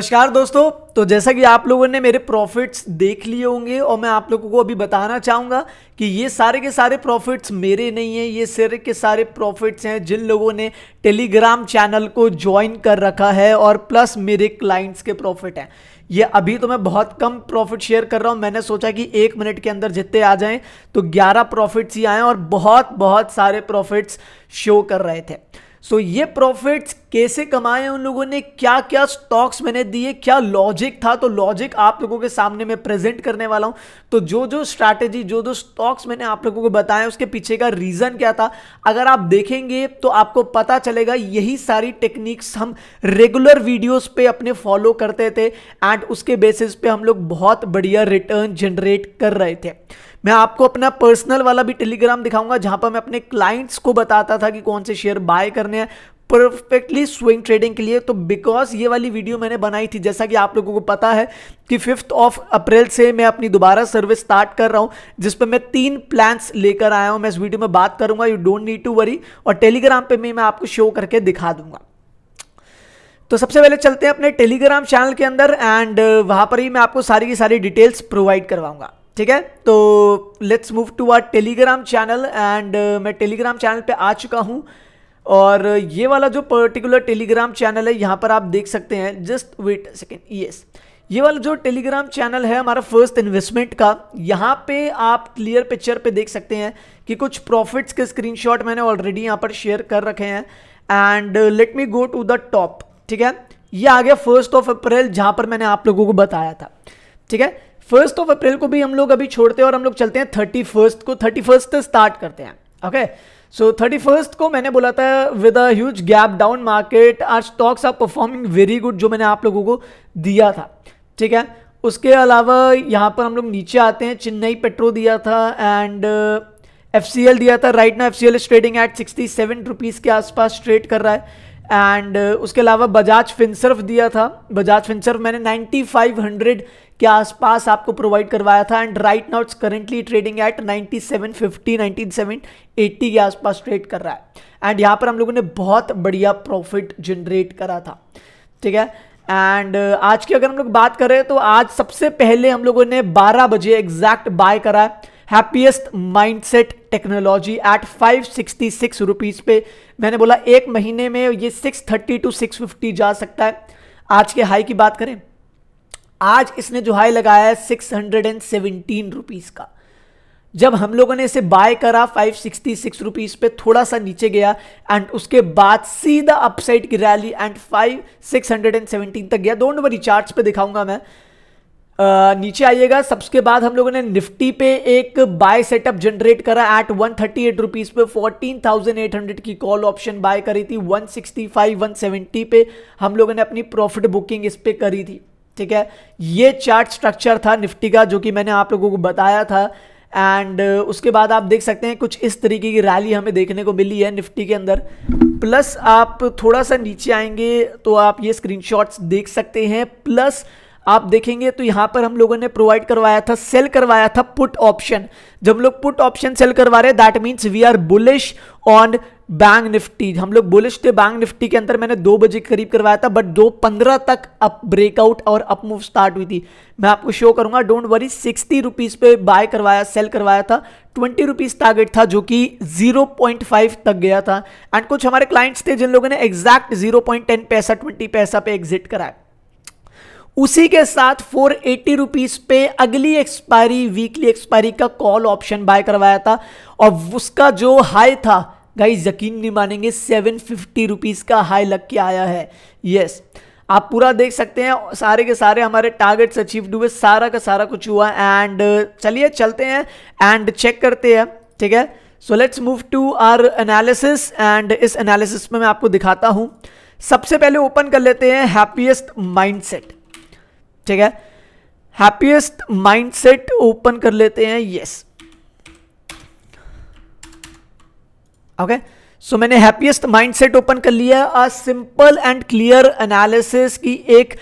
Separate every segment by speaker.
Speaker 1: नमस्कार दोस्तों तो जैसा कि आप लोगों ने मेरे प्रॉफिट्स देख लिए होंगे और मैं आप लोगों को अभी बताना चाहूँगा कि ये सारे के सारे प्रॉफिट्स मेरे नहीं हैं ये सिर के सारे प्रॉफिट्स हैं जिन लोगों ने टेलीग्राम चैनल को ज्वाइन कर रखा है और प्लस मेरे क्लाइंट्स के प्रॉफिट हैं ये अभी तो मैं बहुत कम प्रॉफिट शेयर कर रहा हूँ मैंने सोचा कि एक मिनट के अंदर जितने आ जाएँ तो ग्यारह प्रॉफिट्स ही आएँ और बहुत बहुत सारे प्रॉफिट्स शो कर रहे थे सो so, ये प्रॉफिट्स कैसे कमाए उन लोगों ने क्या क्या स्टॉक्स मैंने दिए क्या लॉजिक था तो लॉजिक आप लोगों के सामने मैं प्रेजेंट करने वाला हूं तो जो जो स्ट्रैटेजी जो जो स्टॉक्स मैंने आप लोगों को बताया उसके पीछे का रीज़न क्या था अगर आप देखेंगे तो आपको पता चलेगा यही सारी टेक्निक्स हम रेगुलर वीडियोज पे अपने फॉलो करते थे एंड उसके बेसिस पे हम लोग बहुत बढ़िया रिटर्न जनरेट कर रहे थे मैं आपको अपना पर्सनल वाला भी टेलीग्राम दिखाऊंगा जहां पर मैं अपने क्लाइंट्स को बताता था कि कौन से शेयर बाय करने हैं परफेक्टली स्विंग ट्रेडिंग के लिए तो बिकॉज ये वाली वीडियो मैंने बनाई थी जैसा कि आप लोगों को पता है कि फिफ्थ ऑफ अप्रैल से मैं अपनी दोबारा सर्विस स्टार्ट कर रहा हूँ जिस पर मैं तीन प्लान्स लेकर आया हूँ मैं इस वीडियो में बात करूंगा you don't need to worry और टेलीग्राम पर मैं आपको शो करके दिखा दूंगा तो सबसे पहले चलते हैं अपने टेलीग्राम चैनल के अंदर एंड वहाँ पर ही मैं आपको सारी की सारी डिटेल्स प्रोवाइड करवाऊंगा ठीक है तो let's move to our Telegram channel and मैं टेलीग्राम चैनल पे आ चुका हूँ और ये वाला जो पर्टिकुलर टेलीग्राम चैनल है यहाँ पर आप देख सकते हैं जस्ट वेट सेकेंड यस ये वाला जो टेलीग्राम चैनल है हमारा फर्स्ट इन्वेस्टमेंट का यहाँ पे आप क्लियर पिक्चर पे देख सकते हैं कि कुछ प्रॉफिट्स के स्क्रीनशॉट मैंने ऑलरेडी यहाँ पर शेयर कर रखे हैं and let me go to the top ठीक है ये आ गया फर्स्ट ऑफ अप्रैल जहाँ पर मैंने आप लोगों को बताया था ठीक है फर्स्ट ऑफ अप्रैल को भी हम लोग अभी छोड़ते हैं और हम लोग चलते हैं थर्टी फर्स्ट को थर्टी फर्स्ट स्टार्ट करते हैं ओके सो थर्टी फर्स्ट को मैंने बोला था with a huge gap down market our stocks are performing very good जो मैंने आप लोगों को दिया था ठीक है उसके अलावा यहाँ पर हम लोग नीचे आते हैं चेन्नई पेट्रो दिया था एंड एफ सी एल दिया था राइट ना F C L is trading at sixty seven rupees के आसपास ट्रेड कर रहा है एंड uh, उसके अलावा बजाज फिनसर्फ दिया था बजाज फिनसर्फ मैंने नाइन्टी फाइव हंड्रेड के आसपास आपको प्रोवाइड करवाया था and right now it's currently trading at 9750 eighty के आसपास ट्रेड कर रहा है एंड यहाँ पर हम लोगों ने बहुत बढ़िया प्रॉफिट जनरेट करा था ठीक है एंड uh, आज की अगर हम लोग बात करें तो आज सबसे पहले हम लोगों ने 12 बजे एग्जैक्ट बाय करा है happiest mindset technology at five sixty six rupees पे मैंने बोला एक महीने में ये six thirty to six fifty जा सकता है आज के हाई की बात करें आज इसने जो हाई लगाया है six hundred and seventeen rupees का जब हम लोगों ने इसे बाय करा फाइव सिक्सटी सिक्स रुपीज़ पे थोड़ा सा नीचे गया एंड उसके बाद सीधा अपसाइड की rally and five six hundred and seventeen तक गया दोनों वरी चार्ट पे दिखाऊंगा मैं Uh, नीचे आइएगा सबके बाद हम लोगों ने निफ्टी पे एक बाय सेटअप जनरेट करा at one thirty eight rupees पे फोर्टीन थाउजेंड एट हंड्रेड की कॉल ऑप्शन बाय करी थी one sixty five one seventy पे हम लोगों ने अपनी प्रॉफिट बुकिंग इस पर करी थी ठीक है ये चार्ट स्ट्रक्चर था निफ्टी का जो कि मैंने आप लोगों को बताया था एंड uh, उसके बाद आप देख सकते हैं कुछ इस तरीके की रैली हमें देखने को मिली है निफ्टी के अंदर प्लस आप थोड़ा सा नीचे आएंगे तो आप ये स्क्रीनशॉट्स देख सकते हैं प्लस आप देखेंगे तो यहां पर हम लोगों ने प्रोवाइड करवाया था सेल करवाया था पुट ऑप्शन जब लोग पुट ऑप्शन सेल करवा रहे that means we are bullish on bank Nifty हम लोग बुलिश थे बैंक निफ्टी के अंदर मैंने दो बजे के करीब करवाया था बट दो पंद्रह तक अप ब्रेकआउट और अप मूव स्टार्ट हुई थी मैं आपको शो करूंगा डोंट वरी सिक्सटी रुपीज़ पे बाय करवाया सेल करवाया था ट्वेंटी रुपीज़ टारगेट था जो कि जीरो पॉइंट फाइव तक गया था एंड कुछ हमारे क्लाइंट्स थे जिन लोगों ने एग्जैक्ट जीरो पॉइंट टेन पैसा ट्वेंटी पैसा पे एग्जिट कराया उसी के साथ फोर एट्टी रुपीज पे अगली एक्सपायरी वीकली एक्सपायरी का कॉल ऑप्शन बाय करवाया था और उसका जो हाई था गाई यकीन नहीं मानेंगे सेवन फिफ्टी रुपीज़ का हाई लग के आया है यस yes. आप पूरा देख सकते हैं सारे के सारे हमारे टारगेट्स अचीव्ड हुए सारा का सारा कुछ हुआ एंड चलिए चलते हैं एंड चेक करते हैं ठीक है so let's move to our analysis and इस एनालिसिस में मैं आपको दिखाता हूँ सबसे पहले ओपन कर लेते हैं हैप्पीएस्ट माइंडसेट ठीक है हैप्पीएस्ट माइंडसेट ओपन कर लेते हैं यस ओके सो मैंने हैप्पीएस्ट माइंडसेट ओपन कर लिया a simple and clear analysis की एक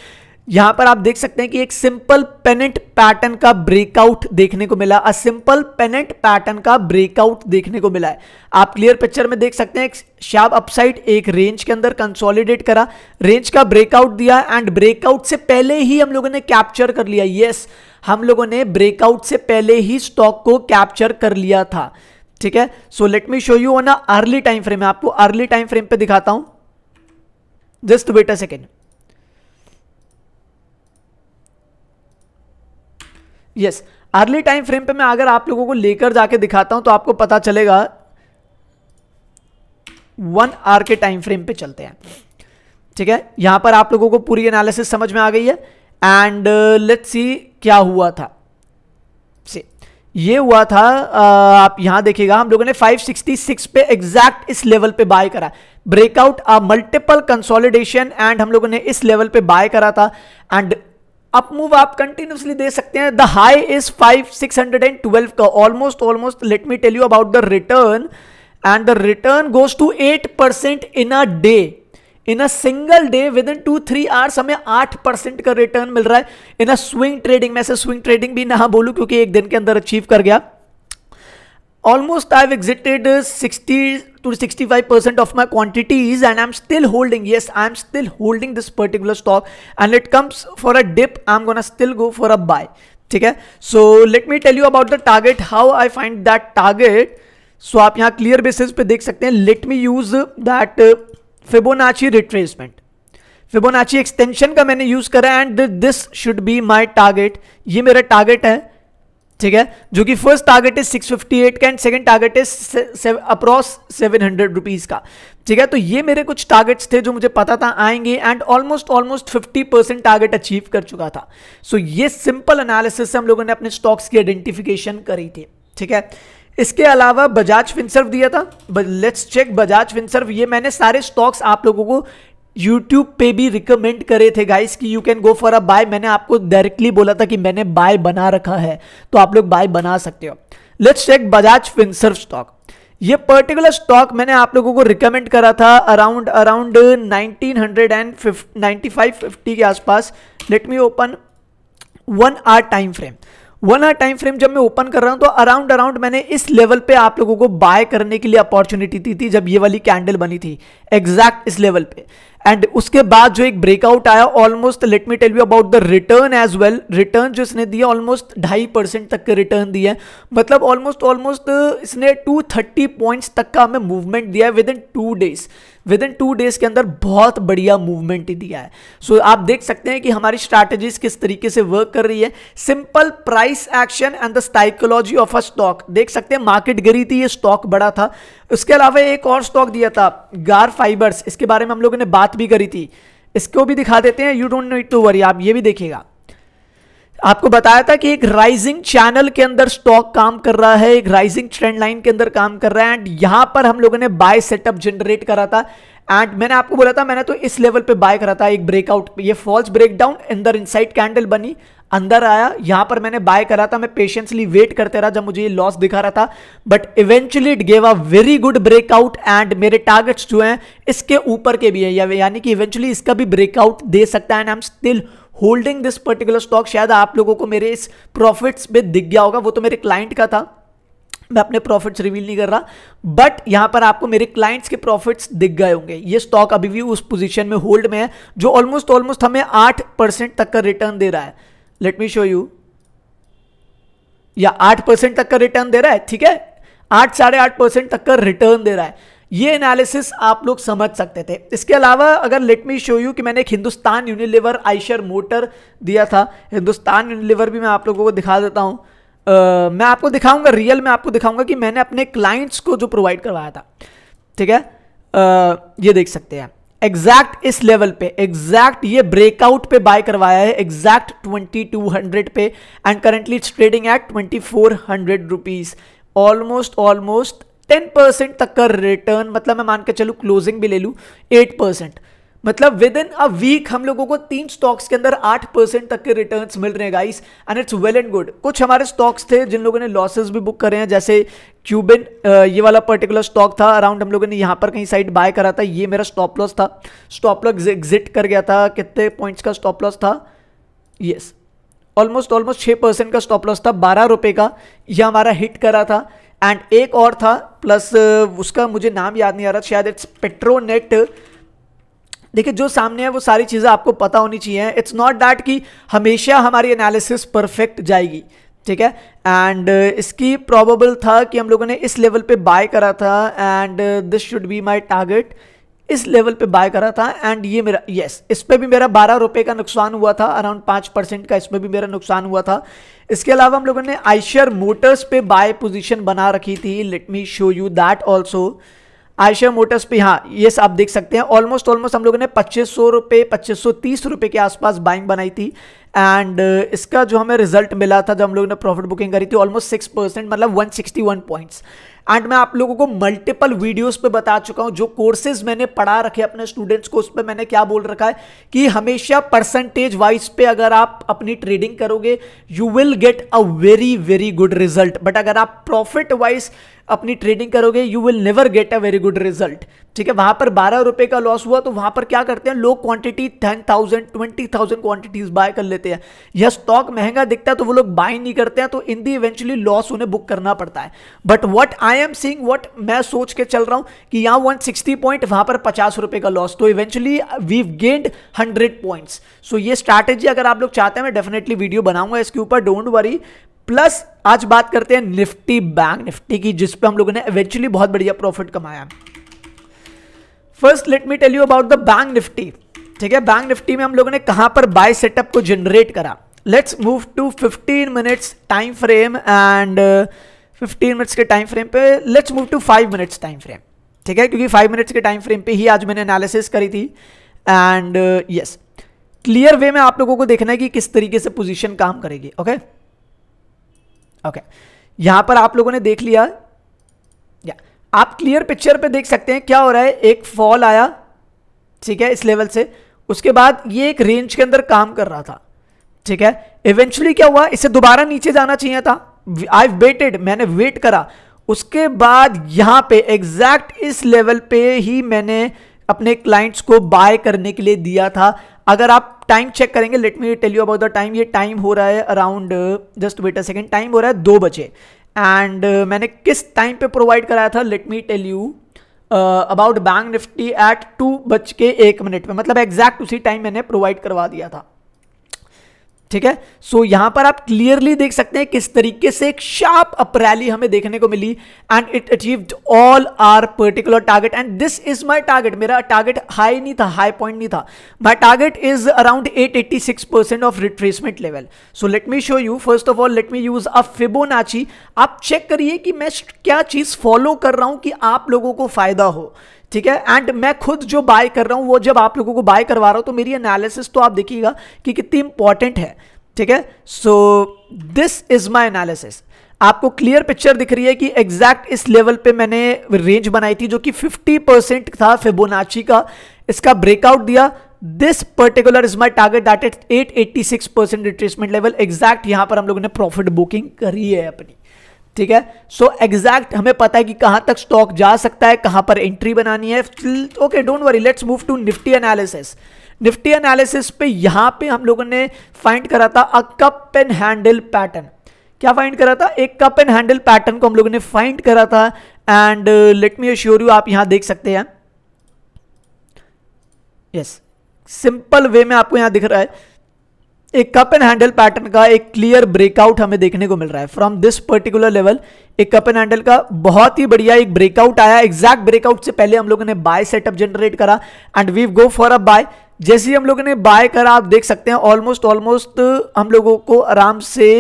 Speaker 1: यहां पर आप देख सकते हैं कि एक सिंपल पेनेंट पैटर्न का ब्रेकआउट देखने को मिला अ सिंपल पेनेंट पैटर्न का ब्रेकआउट देखने को मिला है आप क्लियर पिक्चर में देख सकते हैं एक शार्प अपसाइड एक रेंज के अंदर कंसोलिडेट करा रेंज का ब्रेकआउट दिया एंड ब्रेकआउट से पहले ही हम लोगों ने कैप्चर कर लिया यस yes, हम लोगों ने ब्रेकआउट से पहले ही स्टॉक को कैप्चर कर लिया था ठीक है so let me show you on early time frame आपको अर्ली टाइम फ्रेम पे दिखाता हूं just wait a second yes early time frame पे मैं अगर आप लोगों को लेकर जाके दिखाता हूं तो आपको पता चलेगा वन आर के टाइम फ्रेम पे चलते हैं ठीक है यहां पर आप लोगों को पूरी एनालिसिस समझ में आ गई है एंड लेट सी क्या हुआ था से ये हुआ था uh, आप यहां देखिएगा हम लोगों ने 566 पे एग्जैक्ट इस लेवल पे बाय करा ब्रेकआउट मल्टीपल कंसोलिडेशन एंड हम लोगों ने इस लेवल पे बाय करा था एंड अप मूव आप कंटिन्यूसली दे सकते हैं the high is five six hundred and twelve का almost almost let me tell you about the return and the return goes to eight percent in a day in a single day within two three hours हमें आठ percent का return मिल रहा है इन अ swing trading में से swing trading भी ना बोलूं क्योंकि एक दिन के अंदर अचीव कर गया almost I've exited 60 to 65 percent of my quantities and I'm still holding yes I'm still holding this particular stock and it comes for a dip I'm gonna still go for a buy ठीक है so let me tell you about the target how I find that target so आप यहाँ clear basis पे देख सकते हैं let me use that Fibonacci retracement Fibonacci extension का मैंने यूज करा and this should be my target ये मेरा टारगेट है ठीक है जो कि first target is 658 fifty eight का and second target is approx seven hundred rupees का ठीक है तो ये मेरे कुछ टारगेट्स थे जो मुझे पता था आएंगे and almost almost 50 percent target achieve कर चुका था सो so, ये सिंपल एनालिसिस से हम लोगों ने अपने स्टॉक्स की आइडेंटिफिकेशन करी थी ठीक है इसके अलावा बजाज फिंसर्व दिया था लेट्स चेक बजाज फिंसर्व ये मैंने सारे स्टॉक्स आप लोगों को यूट्यूब पे भी रिकमेंड करे थे गाइस कि you can go for a buy मैंने आपको डायरेक्टली बोला था कि मैंने बाय बना रखा है तो आप लोग बाय बना सकते हो let's check Bajaj Finserv stock ये पर्टिकुलर स्टॉक मैंने आप लोगों को रिकमेंड करा था अराउंड अराउंड 1995 के आसपास let me open one hour time frame one hour time frame जब मैं ओपन कर रहा हूं तो अराउंड अराउंड मैंने इस लेवल पे आप लोगों को बाय करने के लिए अपॉर्चुनिटी दी थी जब ये वाली कैंडल बनी थी एग्जैक्ट इस लेवल पे एंड उसके बाद जो एक ब्रेकआउट आया almost let me tell you about the return as well return जो इसने दिया ऑलमोस्ट ढाई परसेंट तक के रिटर्न दिया है मतलब ऑलमोस्ट ऑलमोस्ट इसने टू थर्टी पॉइंट्स तक का हमें मूवमेंट दिया है within two days within two days के अंदर बहुत बढ़िया मूवमेंट ही दिया है सो so, आप देख सकते हैं कि हमारी स्ट्रैटेजीज किस तरीके से वर्क कर रही है simple price action and the psychology of a stock देख सकते हैं मार्केट गिरी थी ये स्टॉक बड़ा था उसके अलावा एक और स्टॉक दिया था गार फाइबर्स इसके बारे में हम लोगों ने बात बात भी करी थी इसको भी दिखा देते हैं you don't need to worry आप ये भी देखिएगा आपको बताया था कि एक राइजिंग चैनल के अंदर स्टॉक काम कर रहा है एक राइजिंग ट्रेंड लाइन के अंदर काम कर रहा है एंड यहां पर हम लोगों ने बाय सेटअप जनरेट करा था एंड मैंने आपको बोला था मैंने तो इस लेवल पे बाय करा था एक ब्रेकआउट ये फॉल्स ब्रेकडाउन अंदर इनसाइड कैंडल बनी अंदर आया यहां पर मैंने बाय करा था मैं पेशेंसली वेट करते रहा जब मुझे ये लॉस दिखा रहा था but eventually it gave a very good breakout and मेरे टारगेट्स जो हैं इसके ऊपर के भी हैं यानी कि इवेंचुअली इसका भी ब्रेकआउट दे सकता है and I am still holding this particular stock शायद आप लोगों को मेरे इस प्रॉफिट्स में दिख गया होगा वो तो मेरे क्लाइंट का था मैं अपने प्रॉफिट्स रिवील नहीं कर रहा बट यहाँ पर आपको मेरे क्लाइंट्स के प्रॉफिट्स दिख गए होंगे ये स्टॉक अभी भी उस पोजीशन में होल्ड में है जो ऑलमोस्ट ऑलमोस्ट हमें आठ परसेंट तक का रिटर्न दे रहा है लेट मी शो यू या आठ परसेंट तक का रिटर्न दे रहा है ठीक है आठ साढ़े आठ परसेंट तक का रिटर्न दे रहा है ये एनालिसिस आप लोग समझ सकते थे इसके अलावा अगर लेट मी शो यू कि मैंने एक हिंदुस्तान यूनिलीवर आइशर मोटर दिया था हिंदुस्तान यूनिलीवर भी मैं आप लोगों को दिखा देता हूँ मैं आपको दिखाऊंगा रियल में आपको दिखाऊंगा कि मैंने अपने क्लाइंट्स को जो प्रोवाइड करवाया था ठीक है आ, ये देख सकते हैं एग्जैक्ट इस लेवल पे एग्जैक्ट ये ब्रेकआउट पे बाय करवाया है एग्जैक्ट 2200 पे and currently it's trading at 2400 rupees almost almost 10 percent तक का रिटर्न मतलब मैं मान के चलू क्लोजिंग भी ले लूँ 8 परसेंट मतलब विद इन अ वीक हम लोगों को तीन स्टॉक्स के अंदर आठ परसेंट तक के रिटर्न्स मिल रहे हैं guys and it's well and good कुछ हमारे स्टॉक्स थे जिन लोगों ने लॉसेस भी बुक करे हैं जैसे क्यूबिन ये वाला पर्टिकुलर स्टॉक था अराउंड हम लोगों ने यहाँ पर कहीं साइड बाय करा था ये मेरा स्टॉप लॉस था स्टॉप लॉस एग्जिट कर गया था कितने पॉइंट्स का स्टॉप लॉस था यस ऑलमोस्ट ऑलमोस्ट छः परसेंट का स्टॉप लॉस था बारह रुपये का यह हमारा हिट करा था एंड एक और था प्लस उसका मुझे नाम याद नहीं आ रहा शायद इट्स पेट्रोनेट देखिए जो सामने है वो सारी चीज़ें आपको पता होनी चाहिए इट्स नॉट दैट कि हमेशा हमारी एनालिसिस परफेक्ट जाएगी ठीक है एंड uh, इसकी प्रॉबेबल था कि हम लोगों ने इस लेवल पे बाय करा था and this should be my target इस लेवल पे बाय करा था एंड ये मेरा यस yes, इस पर भी मेरा बारह रुपये का नुकसान हुआ था अराउंड पाँच परसेंट का इसमें भी मेरा नुकसान हुआ था इसके अलावा हम लोगों ने आइशर मोटर्स पे बाय पोजीशन बना रखी थी let me show you that also Eicher Motors पे हाँ ये आप देख सकते हैं ऑलमोस्ट ऑलमोस्ट हम लोगों ने पच्चीस सौ रुपये पच्चीस सौ तीस रुपये के आसपास बाइंग बनाई थी एंड uh, इसका जो हमें रिजल्ट मिला था जब हम लोगों ने प्रॉफिट बुकिंग करी थी ऑलमोस्ट सिक्स परसेंट मतलब one sixty one points and मैं आप लोगों को मल्टीपल वीडियोस पे बता चुका हूं जो कोर्सेज मैंने पढ़ा रखे अपने स्टूडेंट्स को उस पर मैंने क्या बोल रखा है कि हमेशा परसेंटेज वाइज पे अगर आप अपनी ट्रेडिंग करोगे you will get a very very good result but अगर आप प्रॉफिट वाइज अपनी ट्रेडिंग करोगे you will never get a very good result ठीक है वहां पर बारह रुपए का लॉस हुआ तो वहां पर क्या करते हैं लोग quantity ten thousand twenty thousand quantities buy कर लेते हैं या स्टॉक महंगा दिखता है तो वो लोग बाय नहीं करते हैं तो इन दी इवेंचुअली लॉस उन्हें बुक करना पड़ता है but what I am seeing what मैं सोच के चल रहा हूं कि यहां वन पॉइंट वहां पर पचास रुपए का लॉस तो eventually we gained hundred points so ये स्ट्रैटेजी अगर आप लोग चाहते हैं मैं डेफिनेटली वीडियो बनाऊंगा इसके ऊपर डोंट वरी प्लस आज बात करते हैं निफ्टी बैंक निफ्टी की जिस पे हम लोगों ने इवेंचुअली बहुत बढ़िया प्रॉफिट कमाया first let me tell you about the bank Nifty ठीक है बैंक निफ्टी में हम लोगों ने कहां पर बाय सेटअप को जनरेट करा let's move to 15 minutes time frame and 15 minutes के टाइम फ्रेम पे let's move to 5 minutes time frame ठीक है क्योंकि 5 मिनट्स के टाइम फ्रेम पे ही आज मैंने एनालिसिस करी थी एंड यस क्लियर वे में आप लोगों को देखना है कि किस तरीके से पोजिशन काम करेगी ओके ओके यहां पर आप लोगों ने देख लिया आप क्लियर पिक्चर पे देख सकते हैं क्या हो रहा है एक फॉल आया ठीक है इस लेवल से उसके बाद ये एक रेंज के अंदर काम कर रहा था ठीक है इवेंचुअली क्या हुआ इसे दोबारा नीचे जाना चाहिए था आई वेटेड मैंने वेट करा उसके बाद यहां पे एग्जैक्ट इस लेवल पे ही मैंने अपने क्लाइंट्स को बाय करने के लिए दिया था अगर आप टाइम चेक करेंगे let me tell you about the time ये टाइम हो रहा है around just wait a second time हो रहा है दो बजे एंड uh, मैंने किस टाइम पे प्रोवाइड कराया था let me tell you about bank Nifty at two बज के एक मिनट में मतलब एग्जैक्ट उसी टाइम मैंने प्रोवाइड करवा दिया था ठीक है सो so, यहां पर आप क्लियरली देख सकते हैं किस तरीके से एक शार्प रैली हमें देखने को मिली and it achieved all our particular target and this is my target मेरा टारगेट हाई नहीं था हाई पॉइंट नहीं था my target is around 886 percent of retracement level so let me show you first of all let me use a Fibonacci आप check करिए कि मैं क्या चीज फॉलो कर रहा हूं कि आप लोगों को फायदा हो ठीक है एंड मैं खुद जो बाय कर रहा हूँ वो जब आप लोगों को बाय करवा रहा हूँ तो मेरी एनालिसिस तो आप देखिएगा कि कितनी इंपॉर्टेंट है ठीक है so this is my analysis आपको क्लियर पिक्चर दिख रही है कि एग्जैक्ट इस लेवल पे मैंने रेंज बनाई थी जो कि 50 परसेंट था फिबोनाची का इसका ब्रेकआउट दिया this particular is my target that it 886 percent retracement level exact यहां पर हम लोगों ने प्रॉफिट बुकिंग करी है अपनी ठीक है सो so, एग्जैक्ट हमें पता है कि कहां तक स्टॉक जा सकता है कहां पर एंट्री बनानी है okay don't worry let's move to Nifty analysis Nifty analysis पे यहां पे हम लोगों ने फाइंड करा था a cup and handle pattern क्या फाइंड करा था एक कप एंड हैंडल पैटर्न को हम लोगों ने फाइंड करा था and let me assure you आप यहां देख सकते हैं यस सिंपल वे में आपको यहां दिख रहा है एक कप एंड हैंडल पैटर्न का एक क्लियर ब्रेकआउट हमें देखने को मिल रहा है फ्रॉम दिस पर्टिकुलर लेवल एक कप एंड हैंडल का बहुत ही बढ़िया एक ब्रेकआउट आया एग्जैक्ट ब्रेकआउट से पहले हम लोगों ने बाय सेटअप जनरेट करा and we go for a buy जैसे ही हम लोगों ने बाय करा आप देख सकते हैं ऑलमोस्ट ऑलमोस्ट हम लोगों को आराम से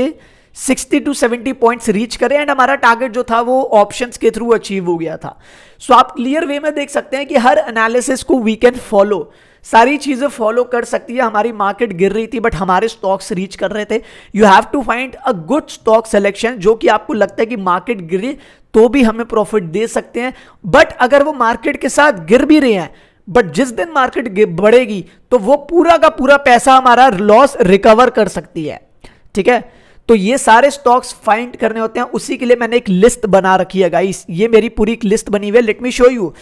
Speaker 1: 60 टू 70 पॉइंट्स रीच करें एंड हमारा टारगेट जो था वो ऑप्शंस के थ्रू अचीव हो गया था सो so, आप क्लियर वे में देख सकते हैं कि हर एनालिसिस को वी कैन फॉलो सारी चीज़ें फॉलो कर सकती है हमारी मार्केट गिर रही थी बट हमारे स्टॉक्स रीच कर रहे थे you have to find a good stock selection जो कि आपको लगता है कि मार्केट गिरी तो भी हमें प्रॉफिट दे सकते हैं बट अगर वो मार्केट के साथ गिर भी रहे हैं बट जिस दिन मार्केट बढ़ेगी तो वो पूरा का पूरा पैसा हमारा लॉस रिकवर कर सकती है ठीक है तो ये सारे स्टॉक्स फाइंड करने होते हैं उसी के लिए मैंने एक लिस्ट बना रखी है गाइस ये मेरी पूरी एक लिस्ट बनी हुई है let me show you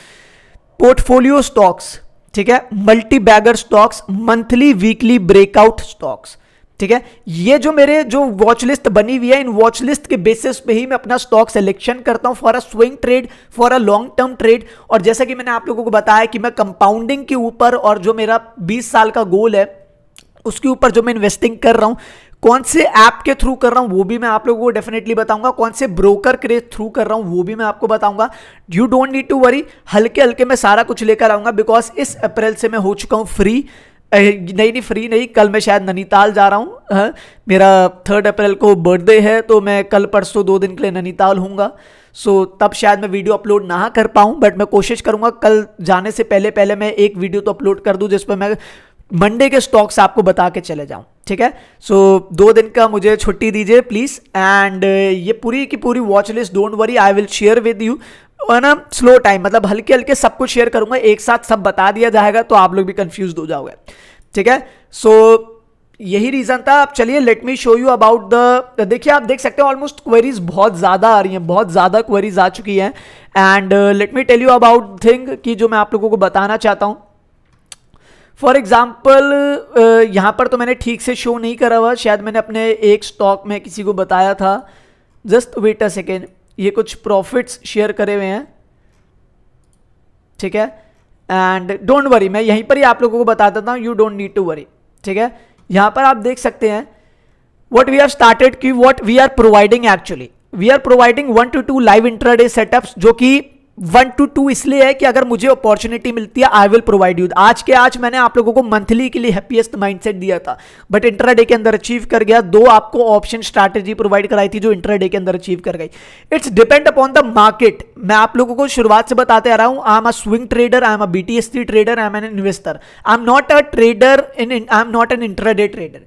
Speaker 1: portfolio stocks ठीक है multi bagger stocks monthly weekly breakout stocks ठीक है ये जो मेरे जो वॉच लिस्ट बनी हुई है इन वॉच लिस्ट के बेसिस पे ही मैं अपना स्टॉक सिलेक्शन करता हूं for a swing trade for a long term trade और जैसा कि मैंने आप लोगों को बताया कि मैं कंपाउंडिंग के ऊपर और जो मेरा 20 साल का गोल है उसके ऊपर जो मैं इन्वेस्टिंग कर रहा हूं कौन से ऐप के थ्रू कर रहा हूँ वो भी मैं आप लोगों को डेफिनेटली बताऊंगा कौन से ब्रोकर के थ्रू कर रहा हूँ वो भी मैं आपको बताऊंगा you don't need to worry हल्के हल्के मैं सारा कुछ लेकर आऊंगा बिकॉज इस अप्रैल से मैं हो चुका हूँ फ्री नहीं नहीं फ्री नहीं कल मैं शायद नैनीताल जा रहा हूँ मेरा थर्ड अप्रैल को बर्थडे है तो मैं कल परसों दो दिन के लिए नैनीताल हूँगा सो तब शायद मैं वीडियो अपलोड ना कर पाऊँ बट मैं कोशिश करूँगा कल जाने से पहले पहले मैं एक वीडियो तो अपलोड कर दूँ जिसमें मैं मंडे के स्टॉक्स आपको बता के चले जाऊँ ठीक है सो so, दो दिन का मुझे छुट्टी दीजिए प्लीज़ एंड uh, ये पूरी की पूरी watch list don't worry I will share with you है ना स्लो टाइम मतलब हल्के हल्के सब कुछ शेयर करूंगा एक साथ सब बता दिया जाएगा तो आप लोग भी कंफ्यूज हो जाओगे ठीक है सो so, यही रीज़न था अब चलिए let me show you about the देखिए आप देख सकते हैं ऑलमोस्ट क्वेरीज बहुत ज़्यादा आ रही हैं बहुत ज़्यादा क्वेरीज आ चुकी हैं and let me tell you about thing कि जो मैं आप लोगों को बताना चाहता हूँ फॉर एग्जाम्पल uh, यहाँ पर तो मैंने ठीक से शो नहीं करा हुआ शायद मैंने अपने एक स्टॉक में किसी को बताया था जस्ट वेट अ सेकेंड ये कुछ प्रॉफिट्स शेयर करे हुए हैं ठीक है एंड डोंट वरी मैं यहीं पर ही आप लोगों को बता देता हूँ you don't need to worry ठीक है यहाँ पर आप देख सकते हैं वट वी हैव स्टार्टेड की what we are providing actually we are providing one two two live intraday setups जो कि वन टू टू इसलिए है कि अगर मुझे अपॉर्चुनिटी मिलती है आई विल प्रोवाइड यू आज के आज मैंने आप लोगों को मंथली के लिए हैप्पीएस्ट माइंडसेट दिया था बट इंटरडे के अंदर अचीव कर गया दो आपको ऑप्शन स्ट्रैटेजी प्रोवाइड कराई थी जो इंटरडे के अंदर अचीव कर गई it's depend upon the market मैं आप लोगों को शुरुआत से बताते आ रहा हूं I am a swing trader I am a BTST trader I am an investor I am not a trader in I am not an intraday trader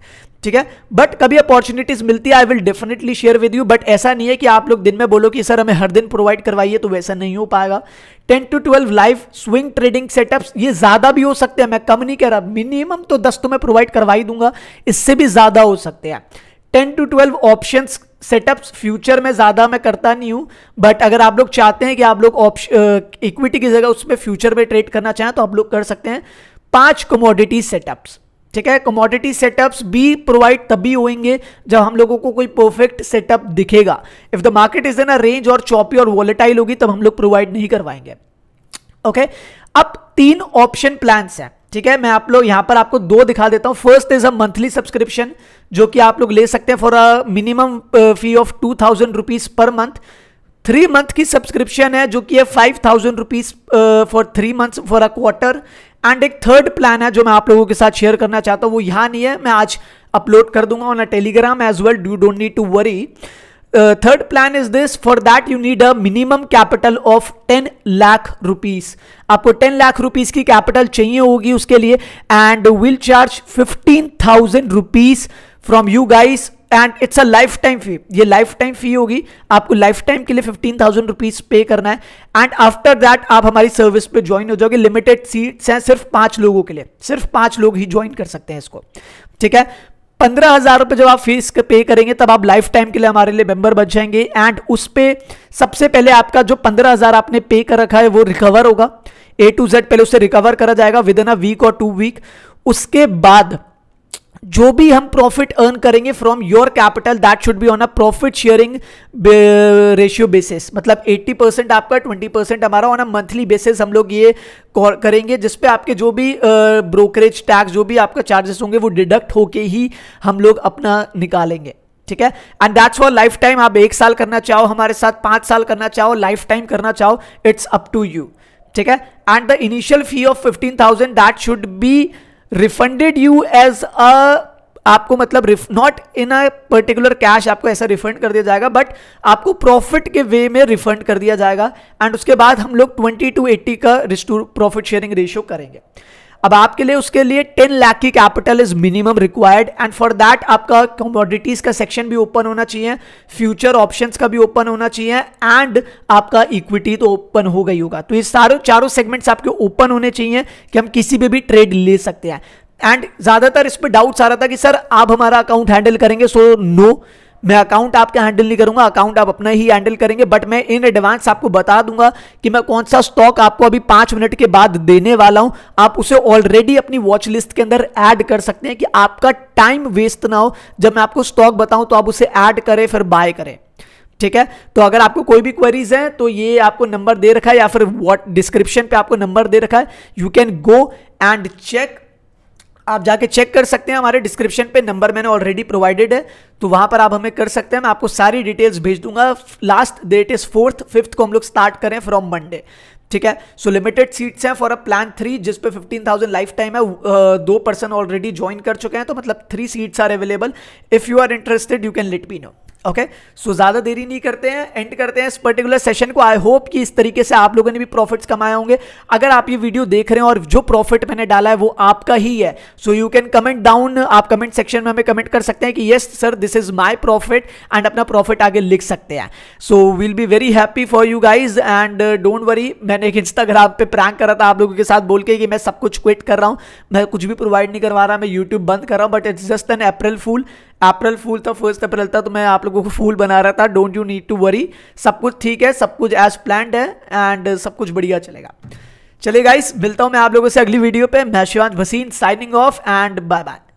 Speaker 1: ठीक है बट कभी अपॉर्चुनिटीज मिलती है I will definitely share with you but ऐसा नहीं है कि आप लोग दिन में बोलो कि सर हमें हर दिन प्रोवाइड करवाइए तो वैसा नहीं हो पाएगा 10 to 12 live swing trading setups ये ज्यादा भी हो सकते हैं मैं कम नहीं कह रहा मिनिमम तो दस तो मैं प्रोवाइड करवाई दूंगा इससे भी ज्यादा हो सकते हैं ten to twelve option setups future में ज़्यादा मैं करता नहीं हूं बट अगर आप लोग चाहते हैं कि आप लोग इक्विटी की जगह उसमें फ्यूचर में ट्रेड करना चाहें तो आप लोग कर सकते हैं पांच कमोडिटी सेटअप्स ठीक है कमोडिटी सेटअप्स भी प्रोवाइड तभी होंगे जब हम लोगों को कोई परफेक्ट सेटअप दिखेगा if the market is in a range और चौपी और वॉलेटाइल होगी तब हम लोग प्रोवाइड नहीं करवाएंगे ओके okay? अब तीन ऑप्शन प्लान्स हैं ठीक है मैं आप लोग यहां पर आपको दो दिखा देता हूं first is a monthly subscription जो कि आप लोग ले सकते हैं for a minimum fee of two thousand rupees per month three month की सब्सक्रिप्शन है जो कि है five thousand rupees for three month for a quarter and एक थर्ड प्लान है जो मैं आप लोगों के साथ शेयर करना चाहता हूं वो यहां नहीं है मैं आज अपलोड कर दूंगा on a Telegram as well do don't need to worry third plan is this for that you need a minimum capital of ten lakh rupees आपको टेन लाख रुपीज की कैपिटल चाहिए होगी उसके लिए and will charge fifteen thousand rupees from you guys and it's a life time fee ये life time फी होगी आपको life time के लिए फिफ्टीन थाउजेंड रुपीज पे करना है एंड आफ्टर दैट आप हमारी सर्विस पे ज्वाइन हो जाओगे लिमिटेड सीट्स हैं सिर्फ पांच लोगों के लिए सिर्फ पांच लोग ही ज्वाइन कर सकते हैं इसको ठीक है पंद्रह हज़ार रुपये जब आप फीस पे करेंगे तब आप लाइफ टाइम के लिए हमारे लिए मेंबर बच जाएंगे एंड उस पर सबसे पहले आपका जो पंद्रह हज़ार आपने पे कर रखा है वो रिकवर होगा ए टू जेड पहले उसे रिकवर करा जाएगा विद इन अ वीक और टू वीक उसके बाद जो भी हम प्रॉफिट अर्न करेंगे from your capital that should be on a profit sharing ratio basis मतलब 80 परसेंट आपका 20 परसेंट हमारा ऑन अ मंथली बेसिस हम लोग ये करेंगे जिसपे आपके जो भी ब्रोकरेज टैक्स जो भी आपका चार्जेस होंगे वो डिडक्ट होके ही हम लोग अपना निकालेंगे ठीक है and that's for life time आप एक साल करना चाहो हमारे साथ पांच साल करना चाहो लाइफ टाइम करना चाहो इट्स अप टू यू ठीक है and the initial fee of fifteen thousand that should be refunded you as a आपको मतलब not in a particular cash आपको ऐसा रिफंड कर दिया जाएगा बट आपको प्रॉफिट के वे में रिफंड कर दिया जाएगा एंड उसके बाद हम लोग ट्वेंटी टू एट्टी का रिस्टोर प्रॉफिट शेयरिंग रेशियो करेंगे अब आपके लिए उसके लिए टेन लाख की capital is minimum required and for that आपका कमोडिटीज का सेक्शन भी ओपन होना चाहिए फ्यूचर ऑप्शंस का भी ओपन होना चाहिए एंड आपका इक्विटी तो ओपन हो गई होगा तो ये सारे चारों सेगमेंट्स आपके ओपन होने चाहिए कि हम किसी भी ट्रेड ले सकते हैं एंड ज़्यादातर इस पर डाउट्स आ रहा था कि सर आप हमारा अकाउंट हैंडल करेंगे सो so नो no. मैं अकाउंट आपका हैंडल नहीं करूंगा अकाउंट आप अपना ही हैंडल करेंगे बट मैं इन एडवांस आपको बता दूंगा कि मैं कौन सा स्टॉक आपको अभी पाँच मिनट के बाद देने वाला हूं आप उसे ऑलरेडी अपनी वॉच लिस्ट के अंदर ऐड कर सकते हैं कि आपका टाइम वेस्ट ना हो जब मैं आपको स्टॉक बताऊं तो आप उसे ऐड करें फिर बाय करें ठीक है तो अगर आपको कोई भी क्वेरीज हैं तो ये आपको नंबर दे रखा है या फिर व्हाट डिस्क्रिप्शन पे आपको नंबर दे रखा है you can go and check आप जाके चेक कर सकते हैं हमारे डिस्क्रिप्शन पे नंबर मैंने ऑलरेडी प्रोवाइडेड है तो वहाँ पर आप हमें कर सकते हैं मैं आपको सारी डिटेल्स भेज दूंगा last date is fourth fifth को हम लोग स्टार्ट करें फ्रॉम मंडे ठीक है सो लिमिटेड सीट्स हैं फॉर अ प्लान थ्री जिस पे 15,000 लाइफ टाइम है दो पर्सन ऑलरेडी ज्वाइन कर चुके हैं तो मतलब three seats are available if you are interested you can let be know okay okay? So so, ज़्यादा देरी नहीं करते हैं एंड करते हैं इस पर्टिकुलर सेशन को आई होप कि इस तरीके से आप लोगों ने भी प्रॉफिट्स कमाए होंगे अगर आप ये वीडियो देख रहे हैं और जो प्रॉफिट मैंने डाला है वो आपका ही है so you can comment down आप कमेंट सेक्शन में हमें कमेंट कर सकते हैं कि yes sir this is my profit and अपना प्रॉफिट आगे लिख सकते हैं so will be very happy for you guys and don't worry मैंने एक इंस्टाग्राम पर प्रैंक करा था आप लोगों के साथ बोल के कि मैं सब कुछ क्विट कर रहा हूँ मैं कुछ भी प्रोवाइड नहीं करवा रहा मैं यूट्यूब बंद कर रहा हूँ but it's just an April fool April fool था फर्स्ट अप्रैल था तो मैं आप लोगों को फूल बना रहा था don't you need to worry सब कुछ ठीक है सब कुछ एज प्लान है एंड सब कुछ बढ़िया चलेगा चलिए गाइस मिलता हूँ मैं आप लोगों से अगली वीडियो पे मैं Shivan Bhasin signing off and bye bye